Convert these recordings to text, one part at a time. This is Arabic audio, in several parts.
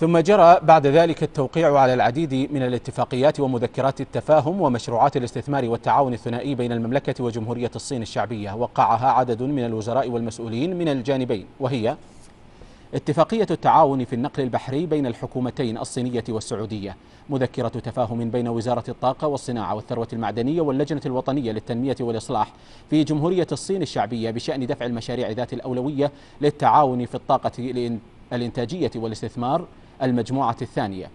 ثم جرى بعد ذلك التوقيع على العديد من الاتفاقيات ومذكرات التفاهم ومشروعات الاستثمار والتعاون الثنائي بين المملكة وجمهورية الصين الشعبية وقعها عدد من الوزراء والمسؤولين من الجانبين وهي اتفاقية التعاون في النقل البحري بين الحكومتين الصينية والسعودية مذكرة تفاهم بين وزارة الطاقة والصناعة والثروة المعدنية واللجنة الوطنية للتنمية والإصلاح في جمهورية الصين الشعبية بشأن دفع المشاريع ذات الأولوية للتعاون في الطاقة الإنتاجية والاستثمار المجموعة الثانية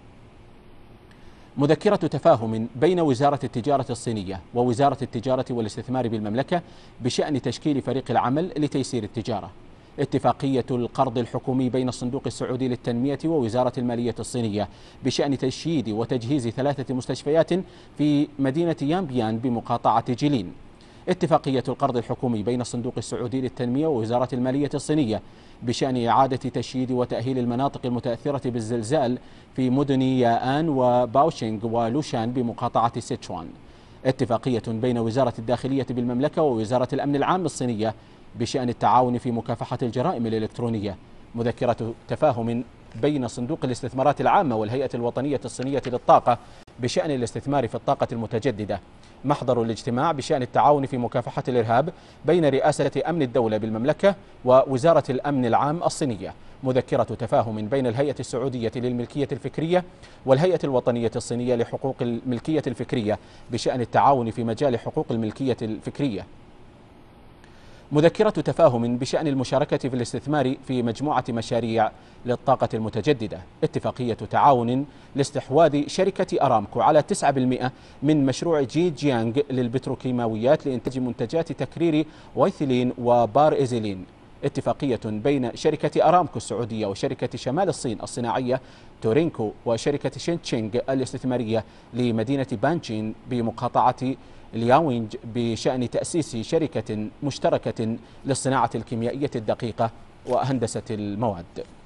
مذكرة تفاهم بين وزارة التجارة الصينية ووزارة التجارة والاستثمار بالمملكة بشأن تشكيل فريق العمل لتيسير التجارة اتفاقية القرض الحكومي بين الصندوق السعودي للتنمية ووزارة المالية الصينية بشأن تشييد وتجهيز ثلاثة مستشفيات في مدينة يانبيان بمقاطعة جيلين اتفاقية القرض الحكومي بين الصندوق السعودي للتنمية ووزارة المالية الصينية بشأن إعادة تشييد وتأهيل المناطق المتأثرة بالزلزال في مدن ياآن وباوشينغ ولوشان بمقاطعة سيتشوان اتفاقية بين وزارة الداخلية بالمملكة ووزارة الأمن العام الصينية بشأن التعاون في مكافحة الجرائم الإلكترونية مذكرة تفاهم بين صندوق الاستثمارات العامة والهيئة الوطنية الصينية للطاقة بشأن الاستثمار في الطاقة المتجددة محضر الاجتماع بشأن التعاون في مكافحة الإرهاب بين رئاسة أمن الدولة بالمملكة ووزارة الأمن العام الصينية مذكرة تفاهم بين الهيئة السعودية للملكية الفكرية والهيئة الوطنية الصينية لحقوق الملكية الفكرية بشأن التعاون في مجال حقوق الملكية الفكرية مذكرة تفاهم بشأن المشاركة في الاستثمار في مجموعة مشاريع للطاقة المتجددة اتفاقية تعاون لاستحواذ شركة أرامكو على 9% من مشروع جي جيانغ للبتروكيماويات لإنتاج منتجات تكرير ويثيلين وبار إيزيلين اتفاقية بين شركة أرامكو السعودية وشركة شمال الصين الصناعية تورينكو وشركة شينتشينغ الاستثمارية لمدينة بانشين بمقاطعة لياوينج بشأن تأسيس شركة مشتركة للصناعة الكيميائية الدقيقة وهندسة المواد